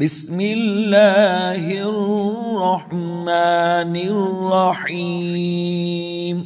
بسم اللہ الرحمن الرحیم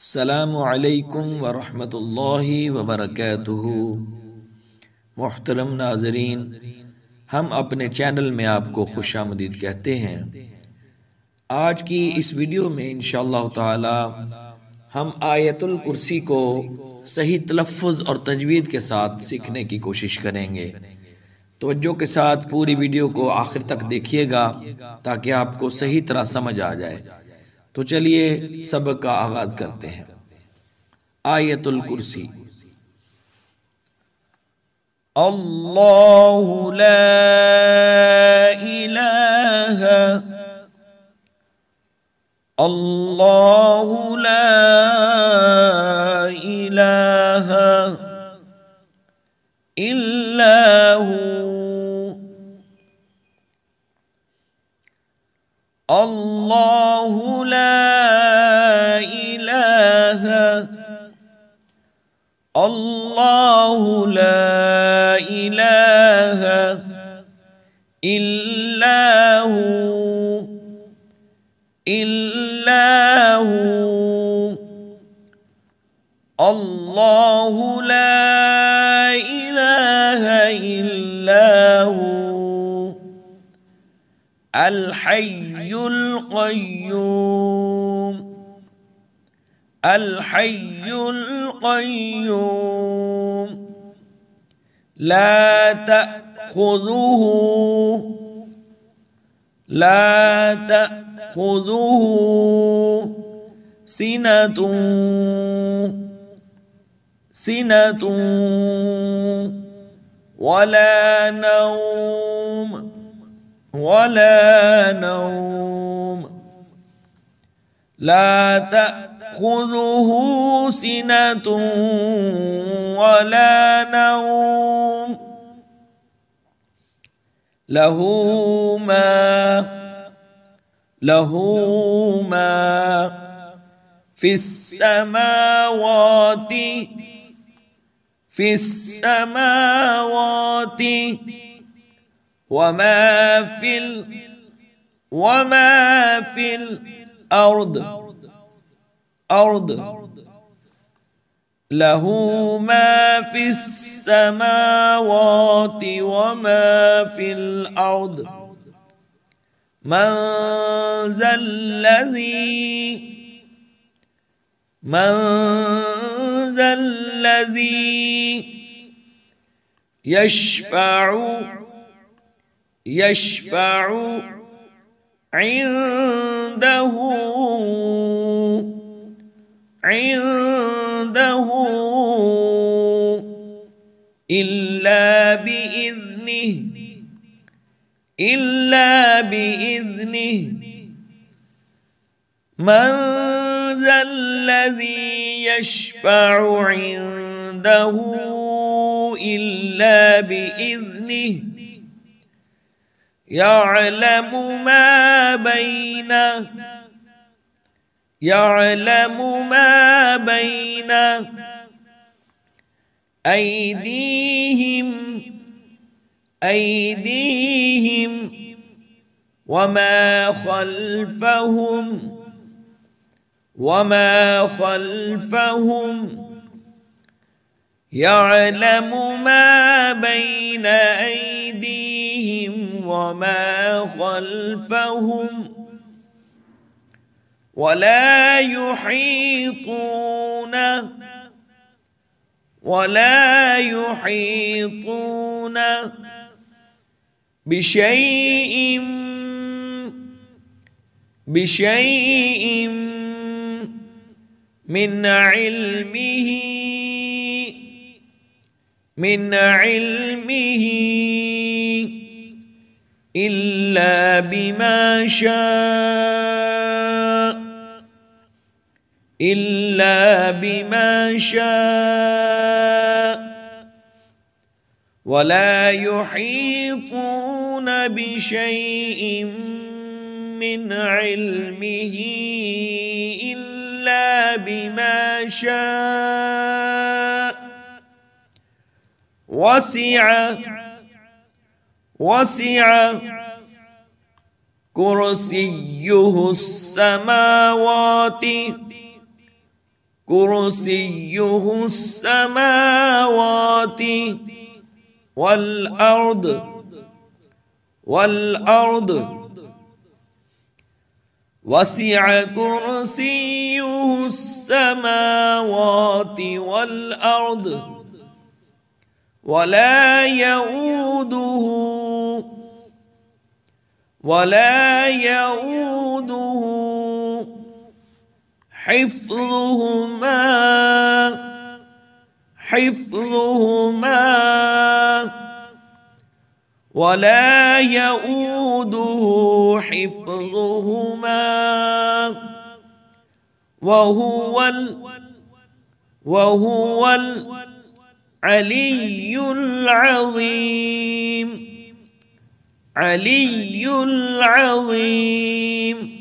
السلام علیکم ورحمۃ اللہ وبرکاتہ محترم ناظرین ہم اپنے چینل میں آپ کو خوش آمدید کہتے ہیں آج کی اس ویڈیو میں انشاءاللہ تعالی ہم آیت الکرسی کو صحیح تلفظ اور تجوید کے ساتھ سیکھنے کی کوشش کریں گے तोज्जो के साथ पूरी वीडियो को आखिर तक देखिएगा ताकि आपको सही तरह समझ आ जाए तो चलिए सबक का आगाज करते हैं आयतुल कुर्सी अल्लाह अल्लाह इलाहा इल्ला हु الله لا إله إلا هو إلا هو الله لا إله إلا هو الحي القيوم الحي القيوم لا تأخذه لا تأخذه سنة سنة ولا نوم ولا نوم لا تأخذه سنة ولا نوم له ما له ما في السماوات في السماوات وما في ال وما في الأرض أرض, أرض له ما في السماوات وما في الارض من ذا الذي من ذا الذي يشفع يشفع عنده عند عنده إلا بإذنه إلا بإذنه من ذا الذي يشفع عنده إلا بإذنه يعلم ما بينه يعلم ما بين أيديهم أيديهم وما خلفهم وما خلفهم يعلم ما بين أيديهم وما خلفهم ولا يحيطون ولا يحيطون بشيء بشيء من علمه من علمه إلا بما شاء الا بما شاء ولا يحيطون بشيء من علمه الا بما شاء وسع وسع كرسيه السماوات كرسيه السماوات والأرض والأرض وسع كرسيه السماوات والأرض ولا يؤوده ولا يؤوده حفظهما حفظهما ولا يؤوده حفظهما وهو ال وهو العلي العظيم علي العظيم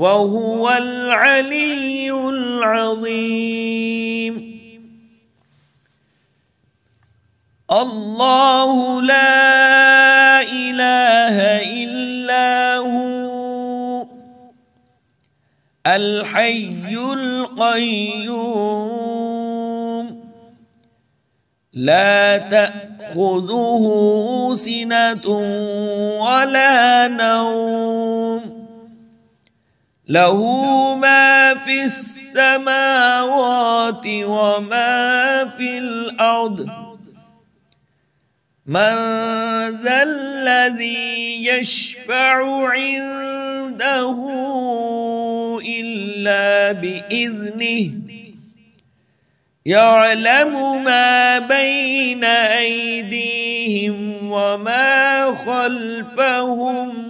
وهو العلي العظيم الله لا إله إلا هو الحي القيوم لا تأخذه سنة ولا نوم له ما في السماوات وما في الارض من ذا الذي يشفع عنده الا باذنه يعلم ما بين ايديهم وما خلفهم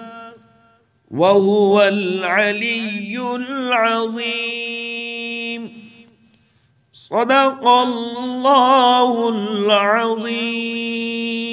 وهو العلي العظيم صدق الله العظيم